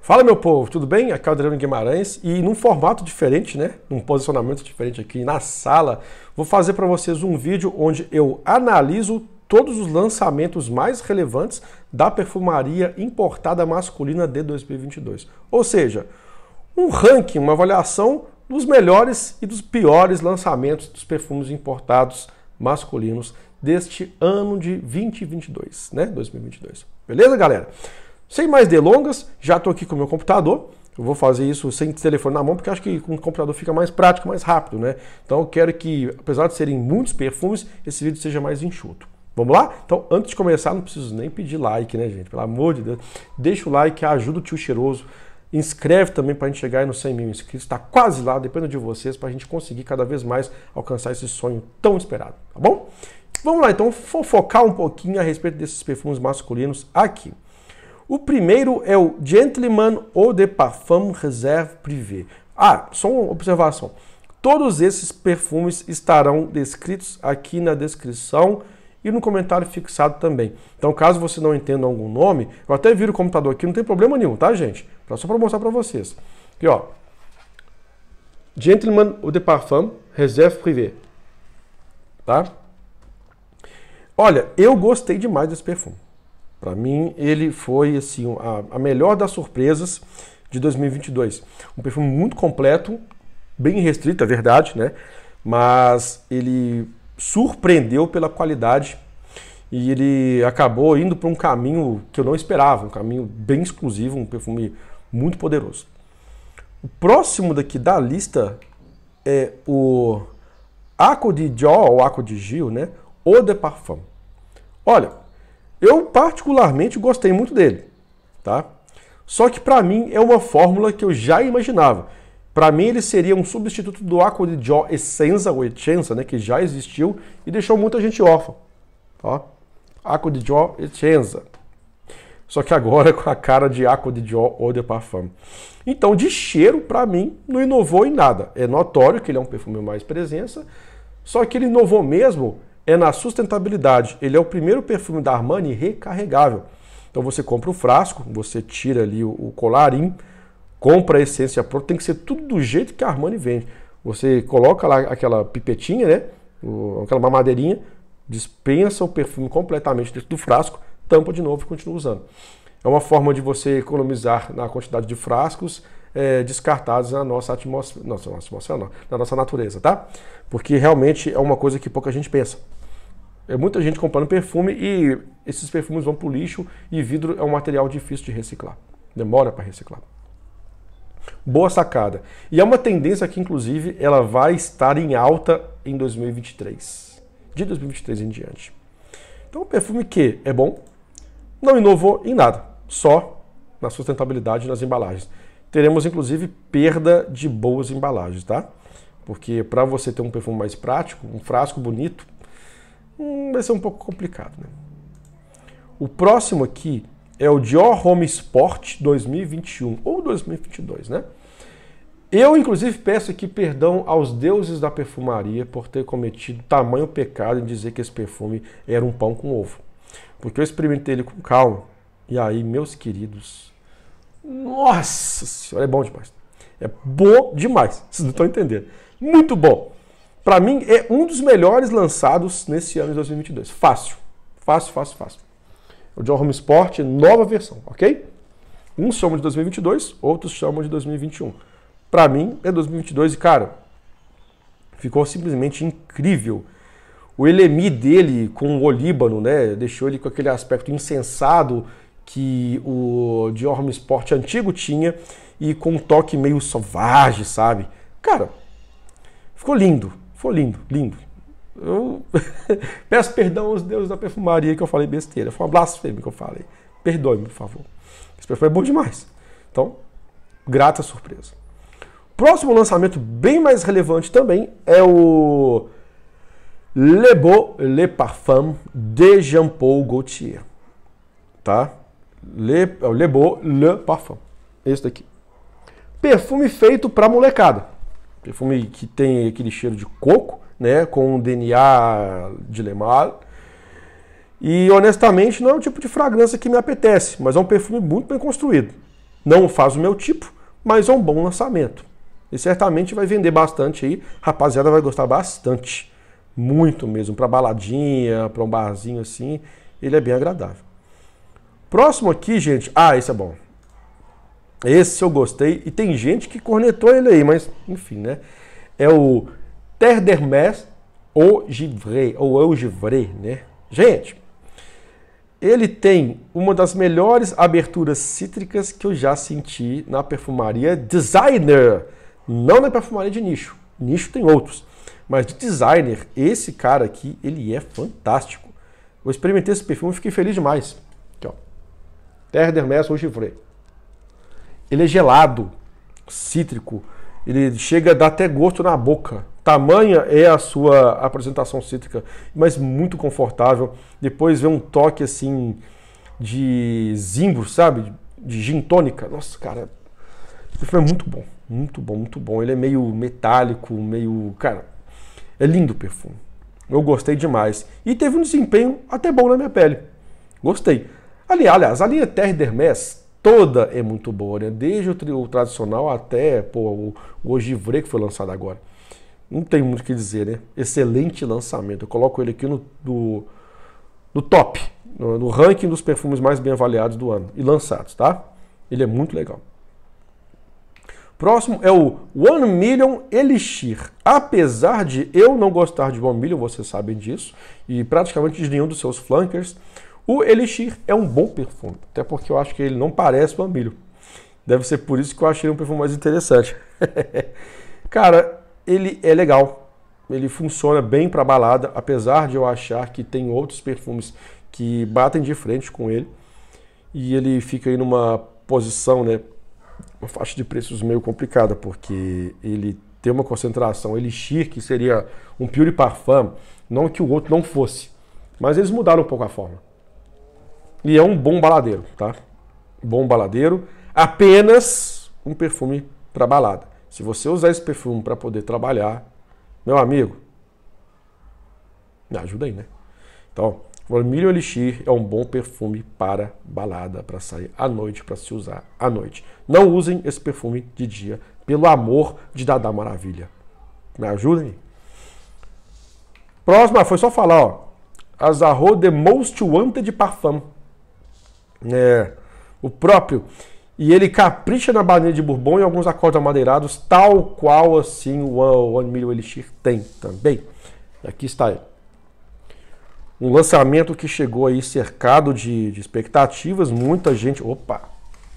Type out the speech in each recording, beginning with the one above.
Fala meu povo, tudo bem? Aqui é o Adriano Guimarães e num formato diferente, né? Num posicionamento diferente aqui na sala, vou fazer para vocês um vídeo onde eu analiso todos os lançamentos mais relevantes da perfumaria importada masculina de 2022. Ou seja, um ranking, uma avaliação dos melhores e dos piores lançamentos dos perfumes importados masculinos deste ano de 2022, né? 2022. Beleza, galera? Sem mais delongas, já estou aqui com o meu computador. Eu vou fazer isso sem telefone na mão, porque acho que com o computador fica mais prático, mais rápido, né? Então eu quero que, apesar de serem muitos perfumes, esse vídeo seja mais enxuto. Vamos lá? Então, antes de começar, não preciso nem pedir like, né, gente? Pelo amor de Deus. Deixa o like, ajuda o tio cheiroso. Inscreve também para a gente chegar nos 100 mil inscritos. Está quase lá, depende de vocês, para a gente conseguir cada vez mais alcançar esse sonho tão esperado, tá bom? Vamos lá, então, fofocar um pouquinho a respeito desses perfumes masculinos aqui. O primeiro é o Gentleman ou de Parfum Reserve Privé. Ah, só uma observação. Todos esses perfumes estarão descritos aqui na descrição e no comentário fixado também. Então, caso você não entenda algum nome, eu até viro o computador aqui, não tem problema nenhum, tá, gente? Só para mostrar para vocês. Aqui, ó. Gentleman ou de Parfum Reserve Privé. Tá? Olha, eu gostei demais desse perfume. Para mim, ele foi assim a, a, melhor das surpresas de 2022. Um perfume muito completo, bem restrito, é verdade, né? Mas ele surpreendeu pela qualidade e ele acabou indo para um caminho que eu não esperava, um caminho bem exclusivo, um perfume muito poderoso. O próximo daqui da lista é o Aco de Gio ou Aco de Gil, né? Eau de Parfum. Olha, eu particularmente gostei muito dele, tá? Só que para mim é uma fórmula que eu já imaginava. Para mim ele seria um substituto do Aqua di Gio Essenza ou Essenza, né, que já existiu e deixou muita gente órfã, tá? Aqua di Gio Essenza. Só que agora com a cara de Aqua de Dior de Parfum. Então, de cheiro, para mim, não inovou em nada. É notório que ele é um perfume mais presença, só que ele inovou mesmo é na sustentabilidade. Ele é o primeiro perfume da Armani recarregável. Então você compra o frasco, você tira ali o, colarinho, compra a essência pronta, tem que ser tudo do jeito que a Armani vende. Você coloca lá aquela pipetinha, né? aquela mamadeirinha, dispensa o perfume completamente dentro do frasco, tampa de novo e continua usando. É uma forma de você economizar na quantidade de frascos é, descartados na nossa atmosfera, nossa, nossa atmosfera não, na nossa natureza, tá? Porque realmente é uma coisa que pouca gente pensa. É muita gente comprando perfume e esses perfumes vão para o lixo e vidro é um material difícil de reciclar. Demora para reciclar. Boa sacada. E é uma tendência que, inclusive, ela vai estar em alta em 2023. De 2023 em diante. Então, perfume que é bom, não inovou em nada, só na sustentabilidade nas embalagens. Teremos, inclusive, perda de boas embalagens, tá? Porque para você ter um perfume mais prático, um frasco bonito, hum, vai ser um pouco complicado. Né? O próximo aqui é o Dior Home Sport 2021 ou 2022, né? Eu, inclusive, peço aqui perdão aos deuses da perfumaria por ter cometido tamanho pecado em dizer que esse perfume era um pão com ovo. Porque eu experimentei ele com calma. E aí, meus queridos, nossa senhora, é bom demais. É bom demais. Vocês não estão entendendo. Muito bom para mim, é um dos melhores lançados nesse ano de 2022. Fácil. Fácil, fácil, fácil. O John Home Sport, nova versão, ok? Uns chamam de 2022, outros chamam de 2021. Para mim, é 2022 e, cara, ficou simplesmente incrível. O elemi dele com o olíbano, né? Deixou ele com aquele aspecto insensado que o Dior Home Sport antigo tinha e com um toque meio selvagem, sabe? Cara, ficou lindo. Foi lindo, lindo. Eu peço perdão aos deuses da perfumaria que eu falei besteira. Foi uma blasfêmia que eu falei. Perdoe-me, por favor. Esse perfume é bom demais. Então, grata surpresa. Próximo lançamento, bem mais relevante também, é o Le Beau Le Parfum de Jean Paul Gaultier. Tá? Le, é Le Beau Le Parfum. Esse daqui. Perfume feito pra molecada. Perfume que tem aquele cheiro de coco, né? Com um DNA de lemal. E honestamente não é o tipo de fragrância que me apetece, mas é um perfume muito bem construído. Não faz o meu tipo, mas é um bom lançamento. E certamente vai vender bastante aí, rapaziada vai gostar bastante. Muito mesmo, para baladinha, para um barzinho assim, ele é bem agradável. Próximo aqui, gente. Ah, esse é bom. Esse eu gostei. E tem gente que cornetou ele aí, mas enfim, né? É o Terdermes ou Givré, ou Eu é Givré, né? Gente, ele tem uma das melhores aberturas cítricas que eu já senti na perfumaria designer. Não na perfumaria de nicho. Nicho tem outros. Mas de designer, esse cara aqui, ele é fantástico. Eu experimentei esse perfume e fiquei feliz demais. Aqui, ó. Terre d'Hermès ou Givré. Ele é gelado, cítrico, ele chega a dar até gosto na boca. Tamanha é a sua apresentação cítrica, mas muito confortável. Depois vem um toque assim de zimbro, sabe? De gin tônica. Nossa, cara, esse perfume é muito bom, muito bom, muito bom. Ele é meio metálico, meio, cara, é lindo o perfume. Eu gostei demais. E teve um desempenho até bom na minha pele. Gostei. aliás, a linha Terre d'Hermès toda é muito boa, né? Desde o, o tradicional até pô, o, o Ogivre que foi lançado agora. Não tem muito o que dizer, né? Excelente lançamento. Eu coloco ele aqui no, do, no top, no, no ranking dos perfumes mais bem avaliados do ano e lançados, tá? Ele é muito legal. Próximo é o One Million Elixir. Apesar de eu não gostar de One Million, vocês sabem disso, e praticamente de nenhum dos seus flankers, o Elixir é um bom perfume, até porque eu acho que ele não parece o baunilha. Deve ser por isso que eu achei um perfume mais interessante. Cara, ele é legal. Ele funciona bem para balada, apesar de eu achar que tem outros perfumes que batem de frente com ele. E ele fica aí numa posição, né, uma faixa de preços meio complicada, porque ele tem uma concentração Elixir, que seria um Pure Parfum, não que o outro não fosse, mas eles mudaram um pouco a forma. E é um bom baladeiro, tá? Bom baladeiro. Apenas um perfume para balada. Se você usar esse perfume para poder trabalhar, meu amigo, me ajuda aí, né? Então, Vermilion Elixir é um bom perfume para balada, para sair à noite, para se usar à noite. Não usem esse perfume de dia, pelo amor de Dada Maravilha. Me ajudem. Próxima, foi só falar, ó. Azarro The Most Wanted Parfum. É, o próprio. E ele capricha na banheira de Bourbon e alguns acordes amadeirados, tal qual assim o One Million Elixir tem também. Aqui está ele. Um lançamento que chegou aí cercado de, de expectativas, muita gente. Opa!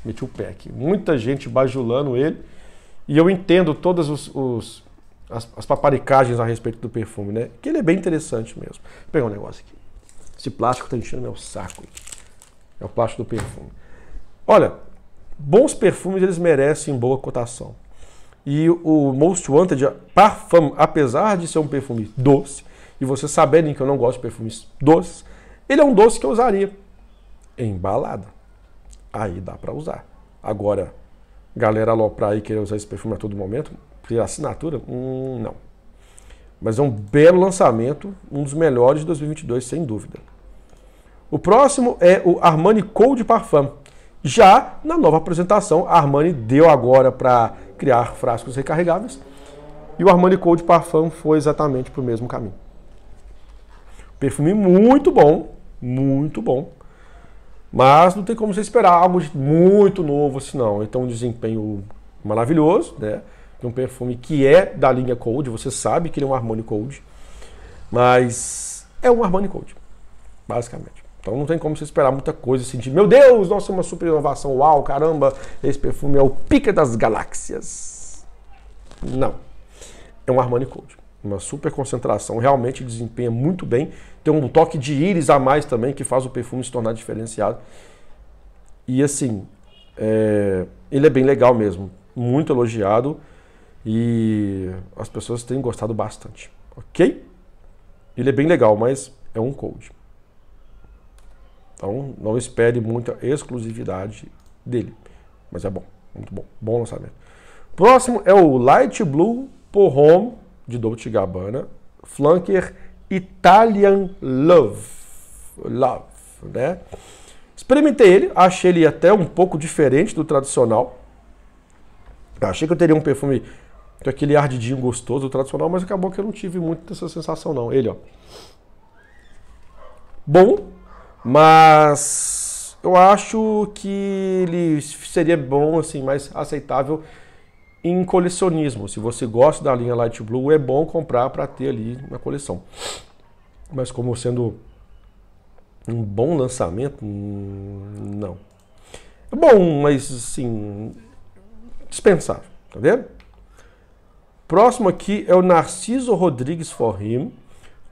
Meti o pé aqui. Muita gente bajulando ele. E eu entendo todas os, os as, as, paparicagens a respeito do perfume, né? Que ele é bem interessante mesmo. Vou pegar um negócio aqui. Esse plástico tá enchendo meu saco. Aqui. É o plástico do perfume. Olha, bons perfumes eles merecem boa cotação. E o Most Wanted Parfum, apesar de ser um perfume doce, e vocês saberem que eu não gosto de perfumes doces, ele é um doce que eu usaria embalado. Aí dá para usar. Agora, galera aloprar e querer usar esse perfume a todo momento, assinatura, hum, não. Mas é um belo lançamento, um dos melhores de 2022, sem dúvida. O próximo é o Armani Cold Parfum. Já na nova apresentação, a Armani deu agora para criar frascos recarregáveis. E o Armani Cold Parfum foi exatamente para o mesmo caminho. Perfume muito bom, muito bom. Mas não tem como você esperar algo muito novo assim, não. Então, um desempenho maravilhoso, né? um perfume que é da linha Cold, você sabe que ele é um Armani Cold. Mas é um Armani Cold, basicamente. Então não tem como você esperar muita coisa assim, e sentir, meu Deus, nossa, uma super inovação, uau, caramba, esse perfume é o pica das galáxias. Não. É um Armani Code. Uma super concentração, realmente desempenha muito bem. Tem um toque de íris a mais também que faz o perfume se tornar diferenciado. E assim, é... ele é bem legal mesmo, muito elogiado e as pessoas têm gostado bastante, ok? Ele é bem legal, mas é um Code. Então não espere muita exclusividade dele. Mas é bom, muito bom, bom lançamento. Próximo é o Light Blue Pohom de Dolce Gabbana, flanker Italian Love. Love, né? Experimentei ele, achei ele até um pouco diferente do tradicional. achei que eu teria um perfume com aquele ardidinho gostoso do tradicional, mas acabou que eu não tive muito essa sensação não. Ele, ó. Bom, mas eu acho que ele seria bom, assim, mais aceitável em colecionismo. Se você gosta da linha Light Blue, é bom comprar para ter ali na coleção. Mas como sendo um bom lançamento, hum, não. É bom, mas assim, dispensável, tá vendo? Próximo aqui é o Narciso Rodrigues Forim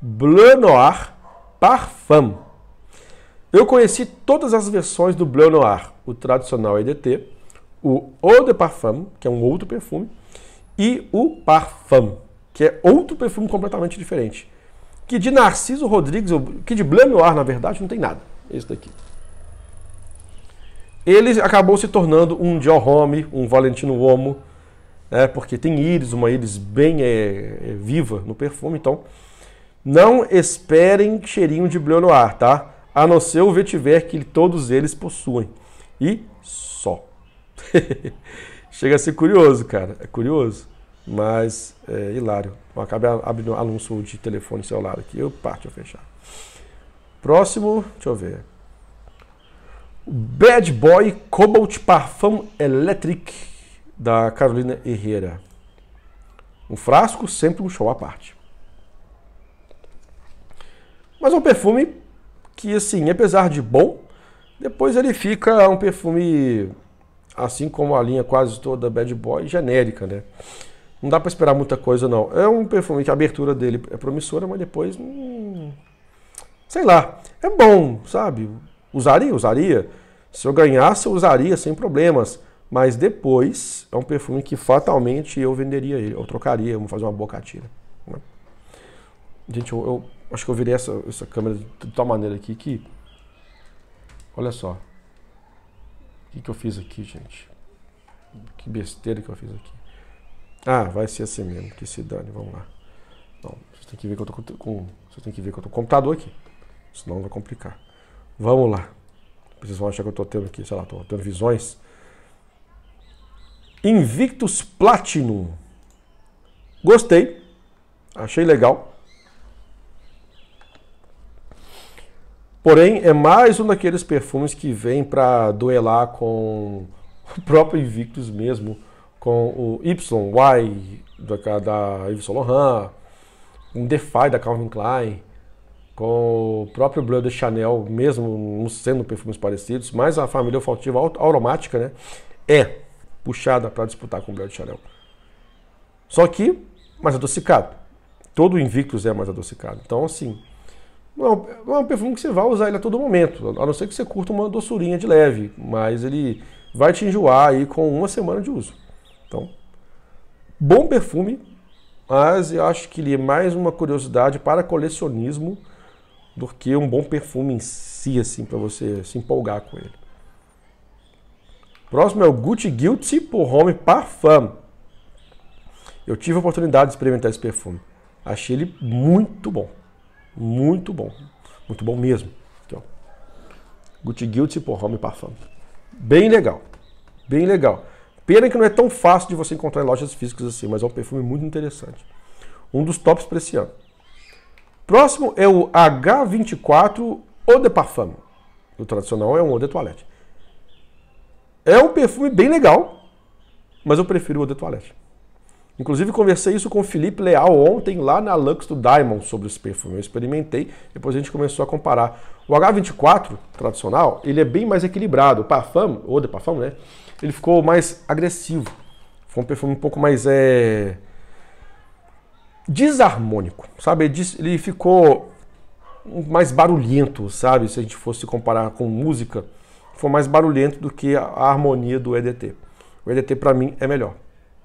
Bleu Noir Parfum. Eu conheci todas as versões do Bleu Noir, o tradicional EDT, o Eau de Parfum, que é um outro perfume, e o Parfum, que é outro perfume completamente diferente. Que de Narciso Rodrigues, que de Bleu Noir, na verdade, não tem nada. Esse daqui. Ele acabou se tornando um Dior Homme, um Valentino Uomo, né, porque tem íris, uma íris bem é, é, viva no perfume, então não esperem cheirinho de Bleu Noir, tá? a não ser o vetiver que todos eles possuem. E só. Chega a ser curioso, cara. É curioso. Mas é hilário. Eu acabei abrindo anúncio de telefone celular aqui. eu deixa eu fechar. Próximo, deixa eu ver. Bad Boy Cobalt Parfum Electric da Carolina Herrera. Um frasco, sempre um show à parte. Mas é um perfume que assim, apesar de bom, depois ele fica um perfume, assim como a linha quase toda Bad Boy, genérica, né? Não dá para esperar muita coisa, não. É um perfume que a abertura dele é promissora, mas depois. Hum, sei lá. É bom, sabe? Usaria, usaria. Se eu ganhasse, eu usaria sem problemas. Mas depois é um perfume que fatalmente eu venderia ele, eu trocaria, vamos vou fazer uma bocatina. Né? Gente, eu, eu Acho que eu virei essa, essa câmera de tal maneira aqui que. Olha só. O que, que eu fiz aqui, gente? Que besteira que eu fiz aqui. Ah, vai ser assim mesmo, que se dane, vamos lá. Não, vocês têm que ver que eu tô com. Vocês têm que ver que eu tô com o computador aqui. Senão vai complicar. Vamos lá. Vocês vão achar que eu tô tendo aqui, sei lá, tô tendo visões. Invictus Platinum. Gostei. Achei legal. Porém, é mais um daqueles perfumes que vem para duelar com o próprio Invictus mesmo, com o Y, da, da Yves Saint Laurent, um Defy da Calvin Klein, com o próprio Bleu de Chanel, mesmo não sendo perfumes parecidos, mas a família olfativa aromática né, é puxada para disputar com o Bleu de Chanel. Só que mais adocicado. Todo Invictus é mais adocicado. Então, assim, é não é um perfume que você vai usar ele a todo momento, a não ser que você curta uma doçurinha de leve, mas ele vai te enjoar aí com uma semana de uso. Então, bom perfume, mas eu acho que ele é mais uma curiosidade para colecionismo do que um bom perfume em si, assim, para você se empolgar com ele. Próximo é o Gucci Guilty por Home Parfum. Eu tive a oportunidade de experimentar esse perfume. Achei ele muito bom. Muito bom. Muito bom mesmo. Aqui, ó. Gucci Guilty por Home Parfum. Bem legal. Bem legal. Pena que não é tão fácil de você encontrar em lojas físicas assim, mas é um perfume muito interessante. Um dos tops para esse ano. Próximo é o H24 Eau de Parfum. O tradicional é um Eau de Toilette. É um perfume bem legal, mas eu prefiro o Eau de Toilette. Inclusive, conversei isso com o Felipe Leal ontem lá na Lux do Diamond sobre esse perfume. Eu experimentei, depois a gente começou a comparar. O H24 tradicional, ele é bem mais equilibrado. O Parfum, ou de Parfum, né? Ele ficou mais agressivo. Foi um perfume um pouco mais é... desarmônico, sabe? Ele ficou mais barulhento, sabe? Se a gente fosse comparar com música, foi mais barulhento do que a harmonia do EDT. O EDT, para mim, é melhor.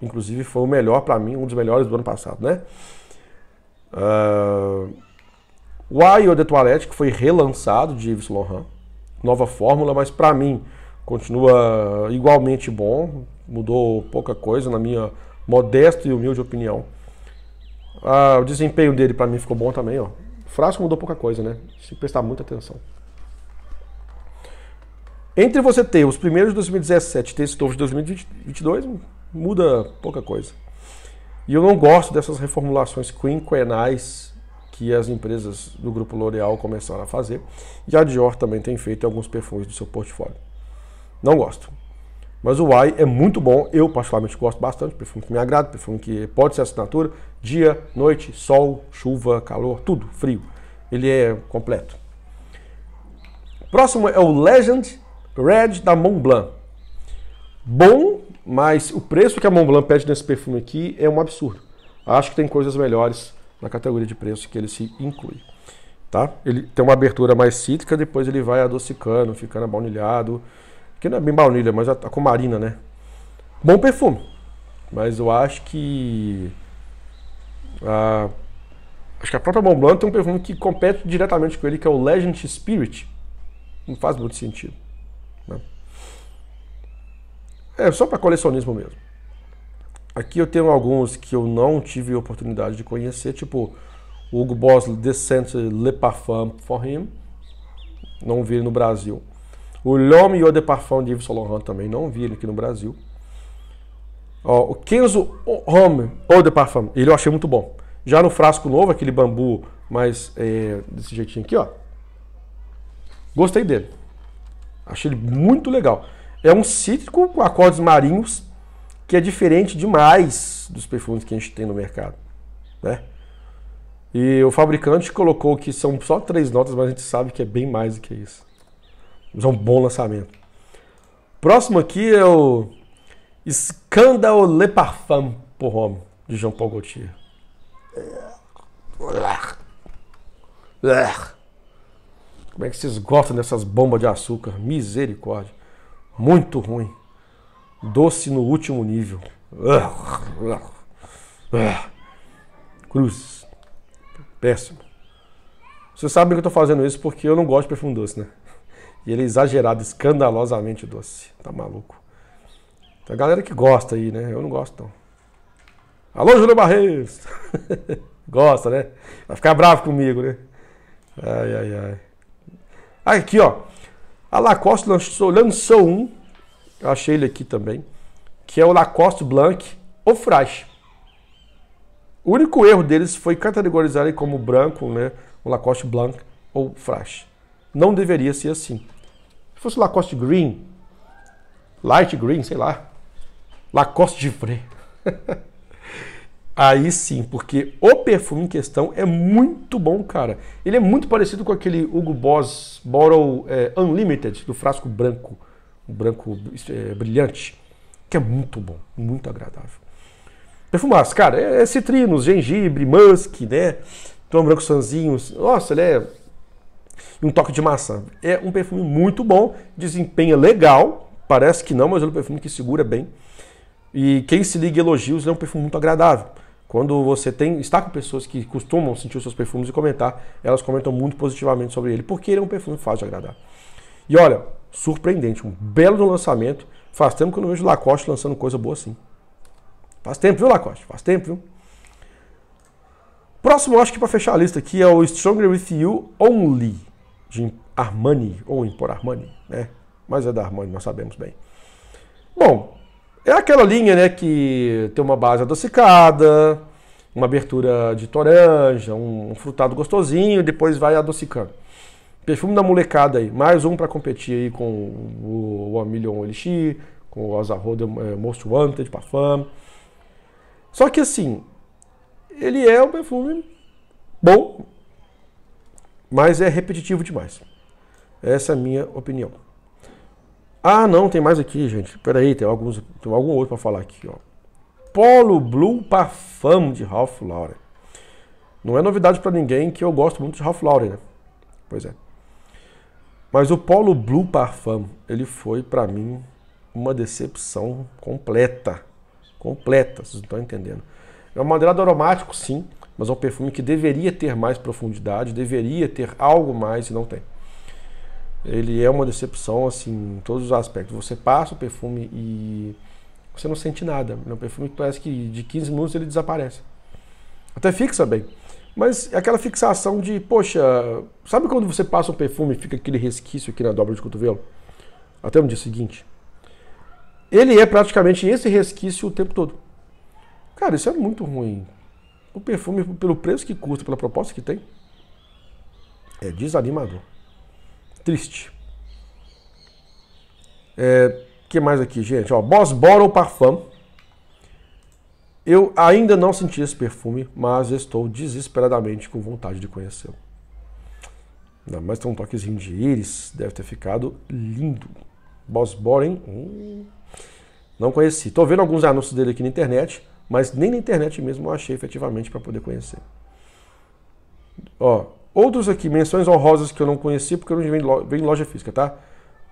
Inclusive foi o melhor para mim, um dos melhores do ano passado, né? Uh, o Ayo de Toilette, que foi relançado de Yves Lohan. Nova fórmula, mas para mim continua igualmente bom. Mudou pouca coisa, na minha modesta e humilde opinião. Uh, o desempenho dele para mim ficou bom também, ó. O frasco mudou pouca coisa, né? Tem que prestar muita atenção. Entre você ter os primeiros de 2017 e ter esse novo de 2022, Muda pouca coisa. E eu não gosto dessas reformulações quinquenais que as empresas do grupo L'Oréal começaram a fazer. E a Dior também tem feito alguns perfumes do seu portfólio. Não gosto. Mas o Y é muito bom, eu particularmente gosto bastante, perfume que me agrada, perfume que pode ser assinatura, dia, noite, sol, chuva, calor, tudo, frio. Ele é completo. Próximo é o Legend Red da Montblanc bom, mas o preço que a Montblanc pede nesse perfume aqui é um absurdo. Acho que tem coisas melhores na categoria de preço que ele se inclui. Tá? Ele tem uma abertura mais cítrica, depois ele vai adocicando, ficando baunilhado, Que não é bem baunilha, mas a, é comarina, né? Bom perfume. Mas eu acho que. A, ah, acho que a própria Montblanc tem um perfume que compete diretamente com ele, que é o Legend Spirit. Não faz muito sentido. É só para colecionismo mesmo. Aqui eu tenho alguns que eu não tive oportunidade de conhecer, tipo o Hugo Boss Descent Le Parfum for Him. Não vi ele no Brasil. O L'Homme et de Parfum de Yves Saint Laurent também não vi ele aqui no Brasil. Ó, o Kenzo Homme ou de Parfum, ele eu achei muito bom. Já no frasco novo, aquele bambu mais é, desse jeitinho aqui, ó. Gostei dele. Achei ele muito legal. É um cítrico com acordes marinhos que é diferente demais dos perfumes que a gente tem no mercado, né? E o fabricante colocou que são só três notas, mas a gente sabe que é bem mais do que isso. Mas é um bom lançamento. Próximo aqui é o Scandal Le Parfum pour Homme, de Jean-Paul Gaultier. Como é que vocês gostam dessas bombas de açúcar? Misericórdia. Muito ruim. Doce no último nível. Cruz. Péssimo. Você sabe que eu estou fazendo isso porque eu não gosto de perfume doce, né? E ele é exagerado, escandalosamente doce. Tá maluco. Tem a galera que gosta aí, né? Eu não gosto, não. Alô, Júlio Barreiros! gosta, né? Vai ficar bravo comigo, né? Ai, ai, ai. Aqui, ó. A Lacoste lançou, lançou um, eu achei ele aqui também, que é o Lacoste Blanc ou Frache. O único erro deles foi categorizar ele como branco, né? O Lacoste Blanc ou Frache. Não deveria ser assim. Se fosse Lacoste Green, Light Green, sei lá, Lacoste de Frey. Aí sim, porque o perfume em questão é muito bom, cara. Ele é muito parecido com aquele Hugo Boss Bottle é, Unlimited, do frasco branco, branco é, brilhante, que é muito bom, muito agradável. Perfumaço, cara, é, é citrinos, gengibre, musk, né? Tom branco sanzinho, nossa, ele é um toque de maçã. É um perfume muito bom, desempenha legal, parece que não, mas é um perfume que segura bem. E quem se liga elogios, ele é um perfume muito agradável. Quando você tem, está com pessoas que costumam sentir os seus perfumes e comentar, elas comentam muito positivamente sobre ele, porque ele é um perfume fácil de agradar. E olha, surpreendente, um belo lançamento. Faz tempo que eu não vejo Lacoste lançando coisa boa assim. Faz tempo, viu, Lacoste? Faz tempo, viu? Próximo, acho que para fechar a lista aqui, é o Stronger With You Only, de Armani, ou Impor Armani, né? Mas é da Armani, nós sabemos bem. Bom, é aquela linha né, que tem uma base adocicada, uma abertura de toranja, um frutado gostosinho, depois vai adocicando. Perfume da molecada aí, mais um para competir aí com o One Million Elixir, com o Azarro de é, Most Wanted, Parfum. Só que assim, ele é um perfume bom, mas é repetitivo demais. Essa é a minha opinião. Ah, não, tem mais aqui, gente. Peraí, tem, alguns, tem algum outro para falar aqui, ó. Polo Blue Parfum de Ralph Lauren. Não é novidade para ninguém que eu gosto muito de Ralph Lauren, né? Pois é. Mas o Polo Blue Parfum, ele foi para mim uma decepção completa. Completa, vocês não estão entendendo. É um moderado aromático, sim, mas é um perfume que deveria ter mais profundidade, deveria ter algo mais e não tem ele é uma decepção, assim, em todos os aspectos. Você passa o perfume e você não sente nada. O é perfume parece que de 15 minutos ele desaparece. Até fixa bem. Mas é aquela fixação de, poxa, sabe quando você passa um perfume e fica aquele resquício aqui na dobra de cotovelo? Até o dia seguinte. Ele é praticamente esse resquício o tempo todo. Cara, isso é muito ruim. O perfume, pelo preço que custa, pela proposta que tem, é desanimador. Triste. É, que mais aqui, gente? Ó, Boss Bottle Parfum. Eu ainda não senti esse perfume, mas estou desesperadamente com vontade de conhecê-lo. Ainda mais tem um toquezinho de íris, deve ter ficado lindo. Boss Boren, hum, não conheci. Estou vendo alguns anúncios dele aqui na internet, mas nem na internet mesmo eu achei efetivamente para poder conhecer. Ó, Outros aqui, menções honrosas que eu não conheci porque eu não vem em loja física, tá?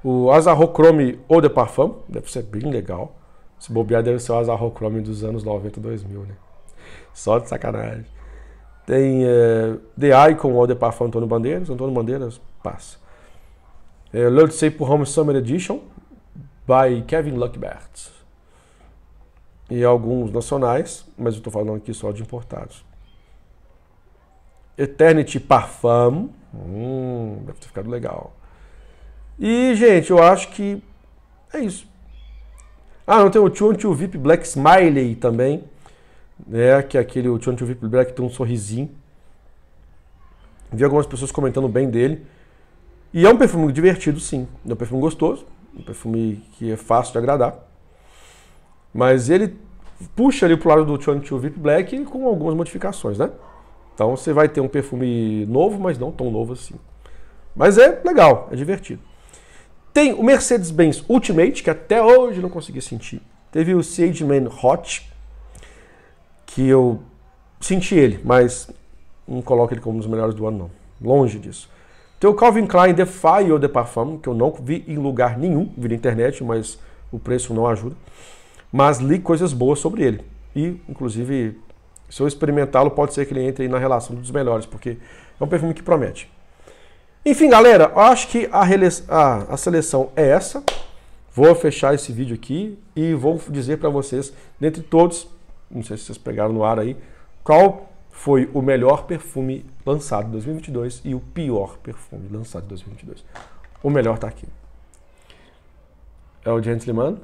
O Azarrochrome Eau de Parfum, deve ser bem legal. Se bobear, deve ser o Chrome dos anos 90, 2000, né? Só de sacanagem. Tem é, The Icon Eau de Parfum Antônio Bandeiras, Antônio Bandeiras, passa. É, Lord Sapo Home Summer Edition, by Kevin Luckbert. E alguns nacionais, mas eu estou falando aqui só de importados. Eternity Parfum. Hum, deve ter ficado legal. E, gente, eu acho que é isso. Ah, não, tem o Chon Tio VIP Black Smiley também. Né, que é aquele o Chon VIP Black que tem um sorrisinho. Vi algumas pessoas comentando bem dele. E é um perfume divertido, sim. É um perfume gostoso. Um perfume que é fácil de agradar. Mas ele puxa ali pro lado do Chon Tio VIP Black com algumas modificações, né? Então você vai ter um perfume novo, mas não tão novo assim. Mas é legal, é divertido. Tem o Mercedes-Benz Ultimate, que até hoje não consegui sentir. Teve o Sageman Hot, que eu senti ele, mas não coloco ele como um dos melhores do ano, não. Longe disso. Tem o Calvin Klein Defy ou de Parfum, que eu não vi em lugar nenhum, vi na internet, mas o preço não ajuda. Mas li coisas boas sobre ele. E, inclusive, se eu experimentá-lo, pode ser que ele entre na relação dos melhores, porque é um perfume que promete. Enfim, galera, acho que a, a, a seleção é essa. Vou fechar esse vídeo aqui e vou dizer para vocês, dentre todos, não sei se vocês pegaram no ar aí, qual foi o melhor perfume lançado em 2022 e o pior perfume lançado em 2022. O melhor está aqui. É o Gentleman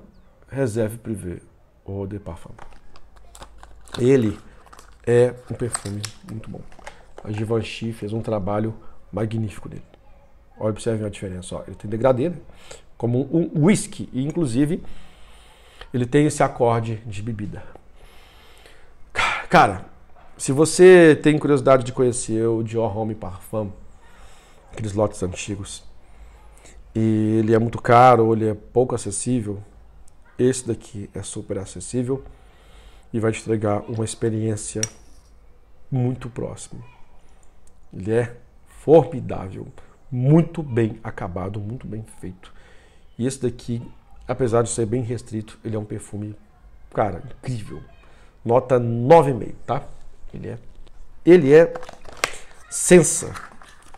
Reserve Privé ou de Parfum. Ele é um perfume muito bom. A Givenchy fez um trabalho magnífico nele. Olha, observem a diferença. Ó. Ele tem degradê, né? como um whisky. E, inclusive, ele tem esse acorde de bebida. Cara, se você tem curiosidade de conhecer o Dior Homme Parfum, aqueles lotes antigos, e ele é muito caro, ele é pouco acessível, esse daqui é super acessível e vai te entregar uma experiência muito próxima. Ele é formidável, muito bem acabado, muito bem feito. E esse daqui, apesar de ser bem restrito, ele é um perfume, cara, incrível. Nota 9,5, tá? Ele é ele é Sensa.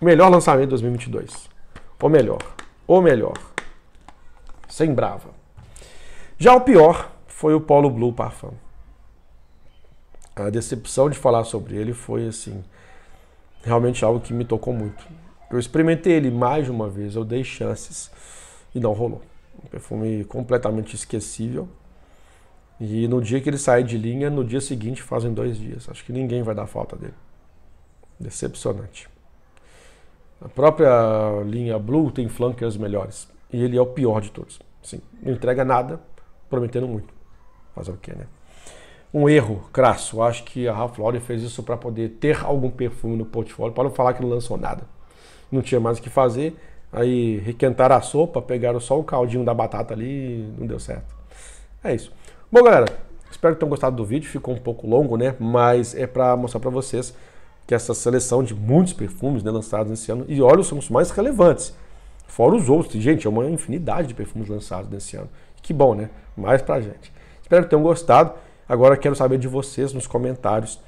Melhor lançamento de 2022. Ou melhor, ou melhor. Sem brava. Já o pior foi o Polo Blue Parfum a decepção de falar sobre ele foi assim realmente algo que me tocou muito. Eu experimentei ele mais de uma vez, eu dei chances e não rolou. Um perfume completamente esquecível. E no dia que ele sai de linha, no dia seguinte fazem dois dias. Acho que ninguém vai dar falta dele. Decepcionante. A própria linha Blue tem flankers melhores. E ele é o pior de todos. Sim, não entrega nada, prometendo muito. Fazer o quê, né? um erro crasso. Acho que a Ralph Lauren fez isso para poder ter algum perfume no portfólio, para não falar que não lançou nada. Não tinha mais o que fazer, aí requentaram a sopa, pegaram só o caldinho da batata ali e não deu certo. É isso. Bom, galera, espero que tenham gostado do vídeo. Ficou um pouco longo, né? Mas é para mostrar para vocês que essa seleção de muitos perfumes né, lançados nesse ano, e olha, são os mais relevantes. Fora os outros. Gente, é uma infinidade de perfumes lançados nesse ano. Que bom, né? Mais pra gente. Espero que tenham gostado. Agora quero saber de vocês nos comentários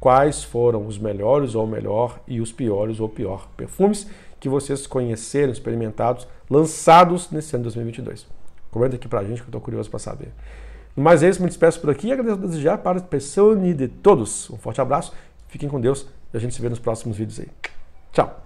quais foram os melhores ou melhor e os piores ou pior perfumes que vocês conheceram, experimentados, lançados nesse ano de 2022. Comenta aqui pra gente que eu tô curioso para saber. Mas é isso, me despeço por aqui e agradeço desejar para a pessoa de todos. Um forte abraço, fiquem com Deus e a gente se vê nos próximos vídeos aí. Tchau!